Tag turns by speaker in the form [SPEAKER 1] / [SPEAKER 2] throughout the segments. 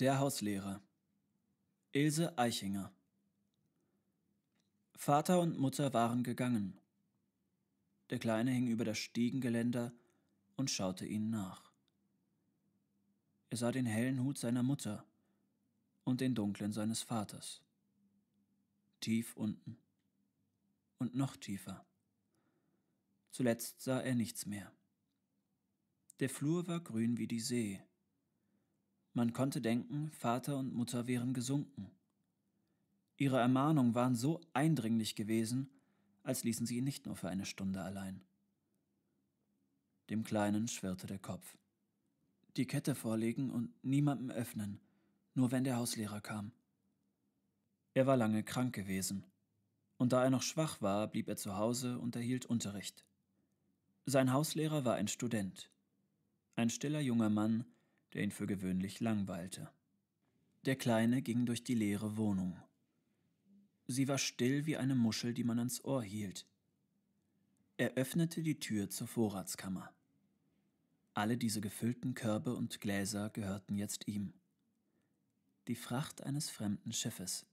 [SPEAKER 1] Der Hauslehrer Ilse Eichinger Vater und Mutter waren gegangen. Der Kleine hing über das Stiegengeländer und schaute ihnen nach. Er sah den hellen Hut seiner Mutter und den dunklen seines Vaters. Tief unten und noch tiefer. Zuletzt sah er nichts mehr. Der Flur war grün wie die See man konnte denken, Vater und Mutter wären gesunken. Ihre Ermahnungen waren so eindringlich gewesen, als ließen sie ihn nicht nur für eine Stunde allein. Dem Kleinen schwirrte der Kopf. Die Kette vorlegen und niemandem öffnen, nur wenn der Hauslehrer kam. Er war lange krank gewesen, und da er noch schwach war, blieb er zu Hause und erhielt Unterricht. Sein Hauslehrer war ein Student, ein stiller junger Mann, der ihn für gewöhnlich langweilte. Der Kleine ging durch die leere Wohnung. Sie war still wie eine Muschel, die man ans Ohr hielt. Er öffnete die Tür zur Vorratskammer. Alle diese gefüllten Körbe und Gläser gehörten jetzt ihm. Die Fracht eines fremden Schiffes.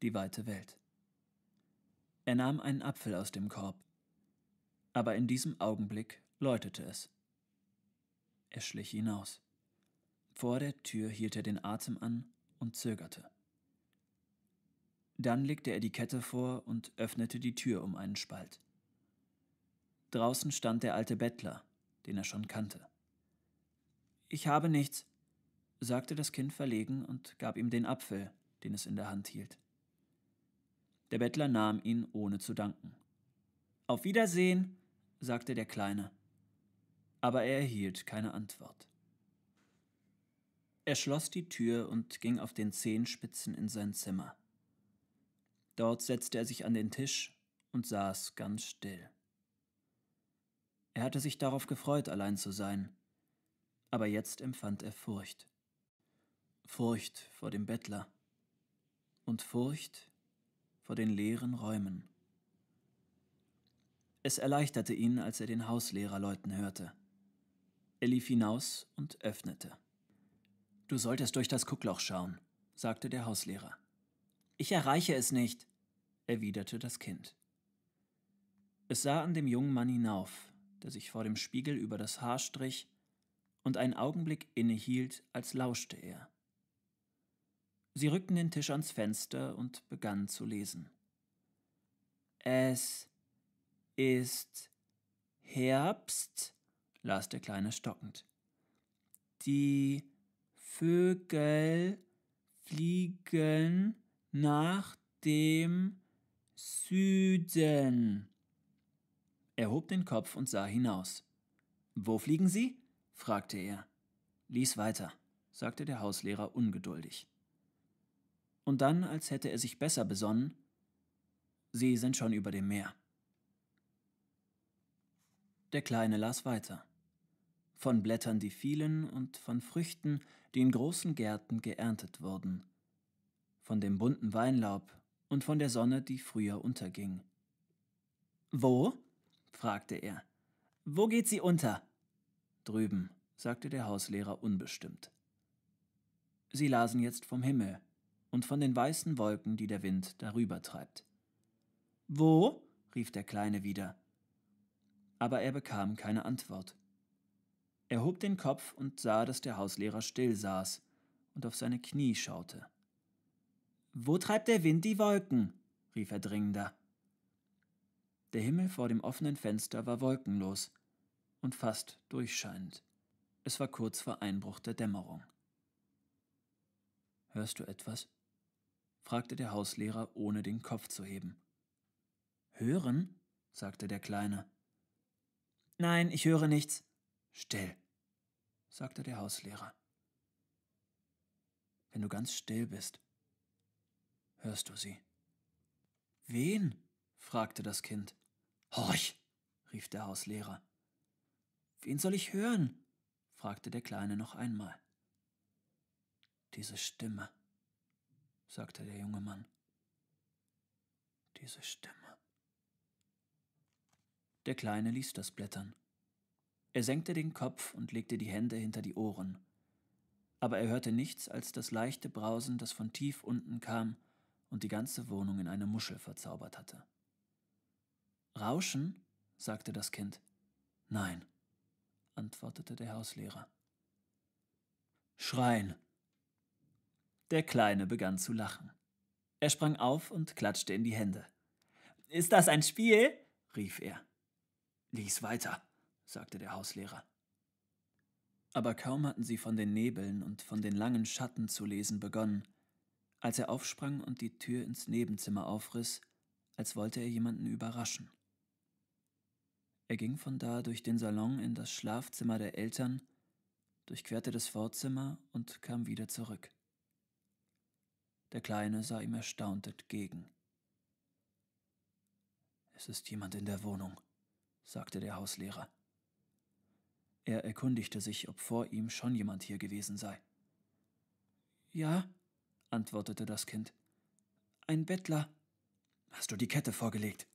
[SPEAKER 1] Die weite Welt. Er nahm einen Apfel aus dem Korb. Aber in diesem Augenblick läutete es. Er schlich hinaus. Vor der Tür hielt er den Atem an und zögerte. Dann legte er die Kette vor und öffnete die Tür um einen Spalt. Draußen stand der alte Bettler, den er schon kannte. Ich habe nichts, sagte das Kind verlegen und gab ihm den Apfel, den es in der Hand hielt. Der Bettler nahm ihn, ohne zu danken. Auf Wiedersehen, sagte der Kleine aber er erhielt keine Antwort. Er schloss die Tür und ging auf den Zehenspitzen in sein Zimmer. Dort setzte er sich an den Tisch und saß ganz still. Er hatte sich darauf gefreut, allein zu sein, aber jetzt empfand er Furcht. Furcht vor dem Bettler und Furcht vor den leeren Räumen. Es erleichterte ihn, als er den Hauslehrerleuten hörte. Er lief hinaus und öffnete. Du solltest durch das Kuckloch schauen, sagte der Hauslehrer. Ich erreiche es nicht, erwiderte das Kind. Es sah an dem jungen Mann hinauf, der sich vor dem Spiegel über das Haar strich und einen Augenblick innehielt, als lauschte er. Sie rückten den Tisch ans Fenster und begannen zu lesen. Es ist Herbst las der Kleine stockend. Die Vögel fliegen nach dem Süden. Er hob den Kopf und sah hinaus. Wo fliegen Sie? fragte er. Lies weiter, sagte der Hauslehrer ungeduldig. Und dann, als hätte er sich besser besonnen, Sie sind schon über dem Meer. Der Kleine las weiter von Blättern, die fielen, und von Früchten, die in großen Gärten geerntet wurden, von dem bunten Weinlaub und von der Sonne, die früher unterging. Wo? fragte er. Wo geht sie unter? Drüben, sagte der Hauslehrer unbestimmt. Sie lasen jetzt vom Himmel und von den weißen Wolken, die der Wind darüber treibt. Wo? rief der Kleine wieder. Aber er bekam keine Antwort. Er hob den Kopf und sah, dass der Hauslehrer still saß und auf seine Knie schaute. Wo treibt der Wind die Wolken? rief er dringender. Der Himmel vor dem offenen Fenster war wolkenlos und fast durchscheinend. Es war kurz vor Einbruch der Dämmerung. Hörst du etwas? fragte der Hauslehrer, ohne den Kopf zu heben. Hören? sagte der Kleine. Nein, ich höre nichts. Still sagte der Hauslehrer. Wenn du ganz still bist, hörst du sie. Wen? fragte das Kind. Horch! rief der Hauslehrer. Wen soll ich hören? fragte der Kleine noch einmal. Diese Stimme, sagte der junge Mann. Diese Stimme. Der Kleine ließ das Blättern. Er senkte den Kopf und legte die Hände hinter die Ohren. Aber er hörte nichts als das leichte Brausen, das von tief unten kam und die ganze Wohnung in eine Muschel verzaubert hatte. Rauschen? sagte das Kind. Nein, antwortete der Hauslehrer. Schreien. Der Kleine begann zu lachen. Er sprang auf und klatschte in die Hände. Ist das ein Spiel? rief er. Lies weiter, sagte der Hauslehrer. Aber kaum hatten sie von den Nebeln und von den langen Schatten zu lesen begonnen, als er aufsprang und die Tür ins Nebenzimmer aufriss, als wollte er jemanden überraschen. Er ging von da durch den Salon in das Schlafzimmer der Eltern, durchquerte das Vorzimmer und kam wieder zurück. Der Kleine sah ihm erstaunt entgegen. Es ist jemand in der Wohnung, sagte der Hauslehrer. Er erkundigte sich, ob vor ihm schon jemand hier gewesen sei. Ja, antwortete das Kind. Ein Bettler. Hast du die Kette vorgelegt?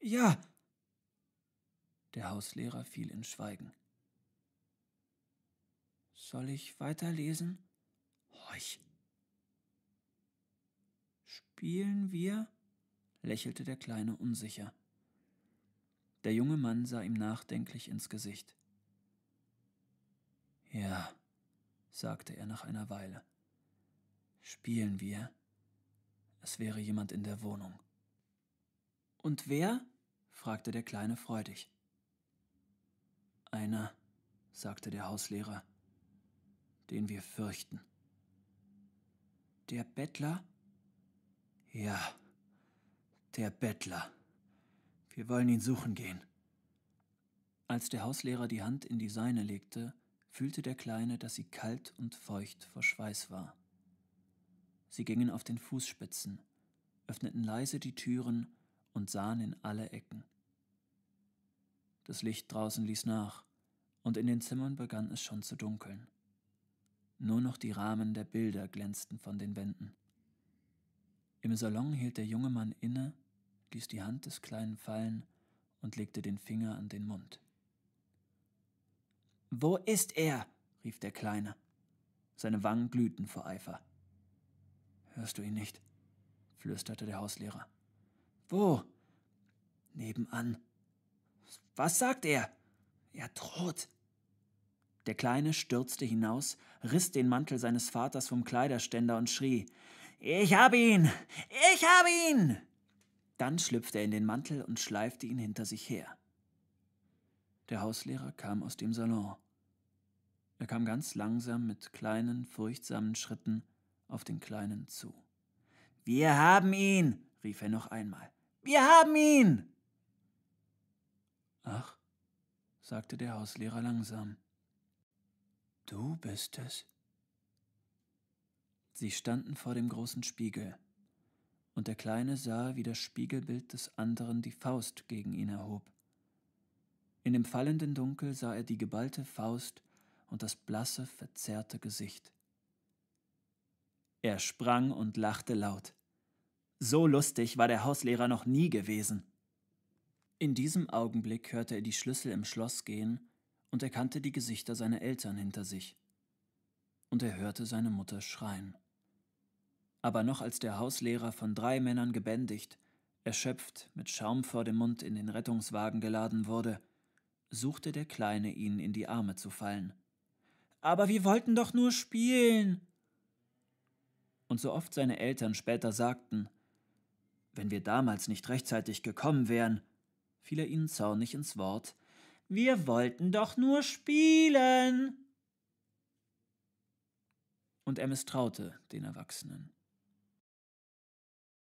[SPEAKER 1] Ja. Der Hauslehrer fiel in Schweigen. Soll ich weiterlesen? Horch. Spielen wir? lächelte der Kleine unsicher. Der junge Mann sah ihm nachdenklich ins Gesicht. Ja, sagte er nach einer Weile. Spielen wir. Es wäre jemand in der Wohnung. Und wer? fragte der Kleine freudig. Einer, sagte der Hauslehrer, den wir fürchten. Der Bettler? Ja, der Bettler. Wir wollen ihn suchen gehen. Als der Hauslehrer die Hand in die seine legte, fühlte der Kleine, dass sie kalt und feucht vor Schweiß war. Sie gingen auf den Fußspitzen, öffneten leise die Türen und sahen in alle Ecken. Das Licht draußen ließ nach, und in den Zimmern begann es schon zu dunkeln. Nur noch die Rahmen der Bilder glänzten von den Wänden. Im Salon hielt der junge Mann inne, ließ die Hand des Kleinen fallen und legte den Finger an den Mund. Wo ist er? rief der Kleine. Seine Wangen glühten vor Eifer. Hörst du ihn nicht? flüsterte der Hauslehrer. Wo? Nebenan. Was sagt er? Er droht. Der Kleine stürzte hinaus, riss den Mantel seines Vaters vom Kleiderständer und schrie Ich hab ihn. Ich hab ihn. Dann schlüpfte er in den Mantel und schleifte ihn hinter sich her. Der Hauslehrer kam aus dem Salon. Er kam ganz langsam mit kleinen, furchtsamen Schritten auf den Kleinen zu. Wir haben ihn! rief er noch einmal. Wir haben ihn! Ach, sagte der Hauslehrer langsam. Du bist es. Sie standen vor dem großen Spiegel, und der Kleine sah, wie das Spiegelbild des anderen die Faust gegen ihn erhob. In dem fallenden Dunkel sah er die geballte Faust und das blasse, verzerrte Gesicht. Er sprang und lachte laut. So lustig war der Hauslehrer noch nie gewesen. In diesem Augenblick hörte er die Schlüssel im Schloss gehen und erkannte die Gesichter seiner Eltern hinter sich. Und er hörte seine Mutter schreien. Aber noch als der Hauslehrer von drei Männern gebändigt, erschöpft, mit Schaum vor dem Mund in den Rettungswagen geladen wurde, suchte der Kleine ihn in die Arme zu fallen. Aber wir wollten doch nur spielen. Und so oft seine Eltern später sagten, wenn wir damals nicht rechtzeitig gekommen wären, fiel er ihnen zornig ins Wort, wir wollten doch nur spielen. Und er misstraute den Erwachsenen.